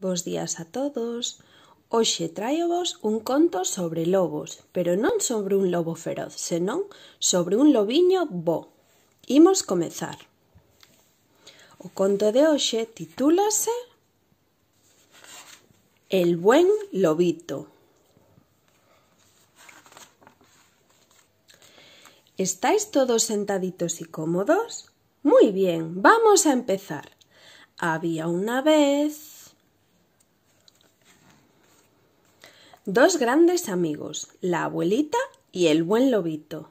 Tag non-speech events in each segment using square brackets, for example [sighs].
Bos días a todos. Hoxe vos un conto sobre lobos, pero non sobre un lobo feroz, senón sobre un lobiño bo. Imos comezar. O conto de hoxe titúlase El buen lobito. ¿Estáis todos sentaditos y cómodos? Muy bien, vamos a empezar. Había una vez... dos grandes amigos, la abuelita y el buen lobito.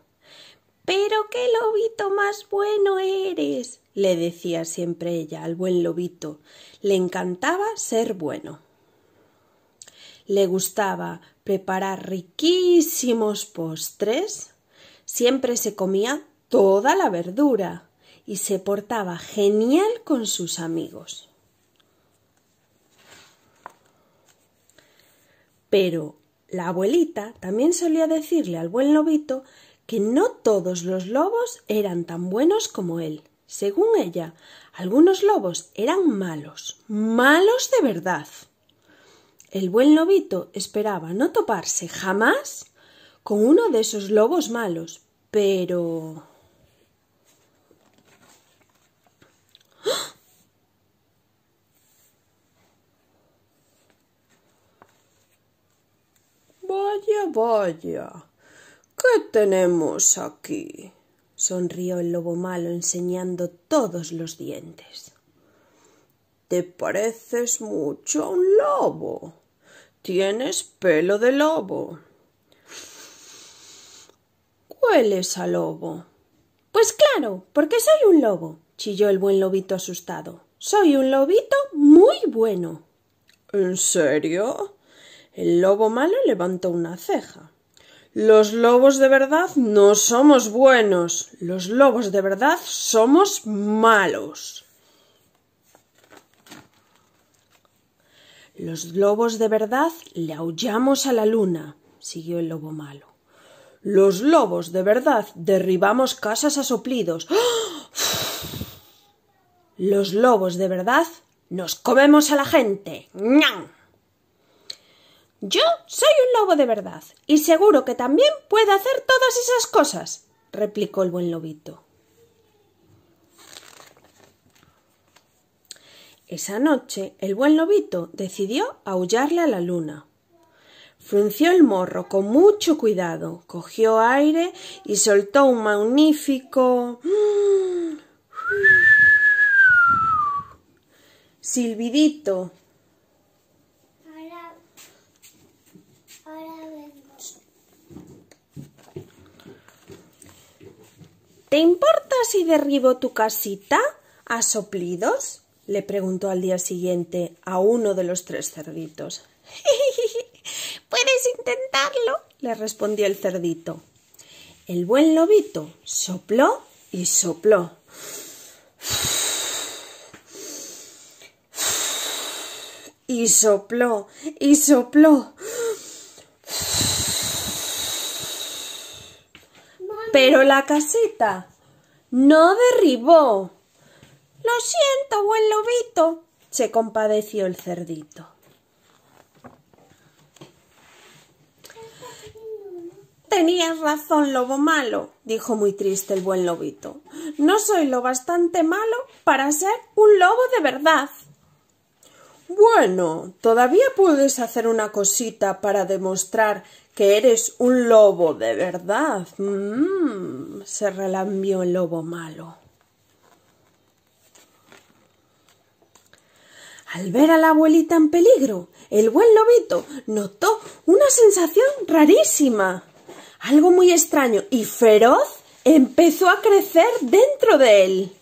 Pero qué lobito más bueno eres, le decía siempre ella al buen lobito. Le encantaba ser bueno. Le gustaba preparar riquísimos postres. Siempre se comía toda la verdura y se portaba genial con sus amigos. Pero la abuelita también solía decirle al buen lobito que no todos los lobos eran tan buenos como él. Según ella, algunos lobos eran malos, malos de verdad. El buen lobito esperaba no toparse jamás con uno de esos lobos malos, pero... Vaya, vaya. ¿Qué tenemos aquí? sonrió el lobo malo enseñando todos los dientes. Te pareces mucho a un lobo. Tienes pelo de lobo. —¿Cuál es a lobo. Pues claro, porque soy un lobo, chilló el buen lobito asustado. Soy un lobito muy bueno. ¿En serio? El lobo malo levantó una ceja. Los lobos de verdad no somos buenos. Los lobos de verdad somos malos. Los lobos de verdad le aullamos a la luna, siguió el lobo malo. Los lobos de verdad derribamos casas a soplidos. ¡Ah! Los lobos de verdad nos comemos a la gente. Yo soy un lobo de verdad, y seguro que también puedo hacer todas esas cosas, replicó el buen lobito. Esa noche el buen lobito decidió aullarle a la luna. Frunció el morro con mucho cuidado, cogió aire y soltó un magnífico mm, mm, silbidito ¿Te importa si derribo tu casita a soplidos? le preguntó al día siguiente a uno de los tres cerditos. [laughs] Puedes intentarlo, le respondió el cerdito. El buen lobito sopló y sopló. [sighs] Y sopló, y sopló. Pero la casita no derribó. Lo siento, buen lobito, se compadeció el cerdito. Tenías razón, lobo malo, dijo muy triste el buen lobito. No soy lo bastante malo para ser un lobo de verdad. Bueno, todavía puedes hacer una cosita para demostrar que eres un lobo de verdad. Mm, se relambió el lobo malo. Al ver a la abuelita en peligro, el buen lobito notó una sensación rarísima. Algo muy extraño y feroz empezó a crecer dentro de él.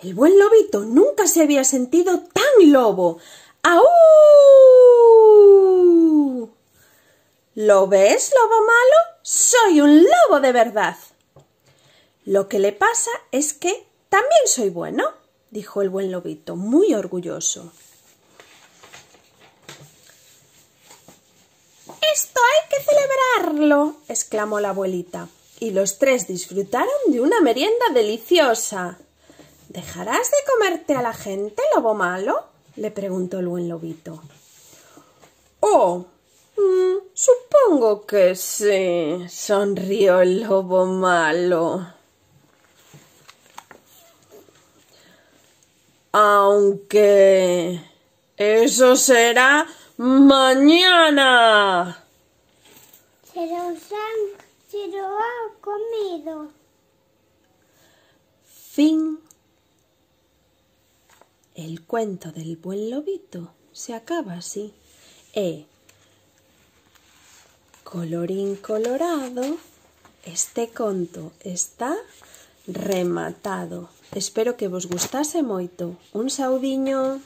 El buen lobito nunca se había sentido tan lobo. ¡Aú! ¿Lo ves, lobo malo? Soy un lobo de verdad. Lo que le pasa es que también soy bueno, dijo el buen lobito, muy orgulloso. Esto hay que celebrarlo, exclamó la abuelita, y los tres disfrutaron de una merienda deliciosa. ¿Dejarás de comerte a la gente, lobo malo? le preguntó el buen lobito. Oh, mm, supongo que sí, sonrió el lobo malo. Aunque eso será mañana. Se lo han comido. Fin. El cuento del buen lobito se acaba así. E. Colorín colorado, este conto está rematado. Espero que vos gustase moito. Un saudiño.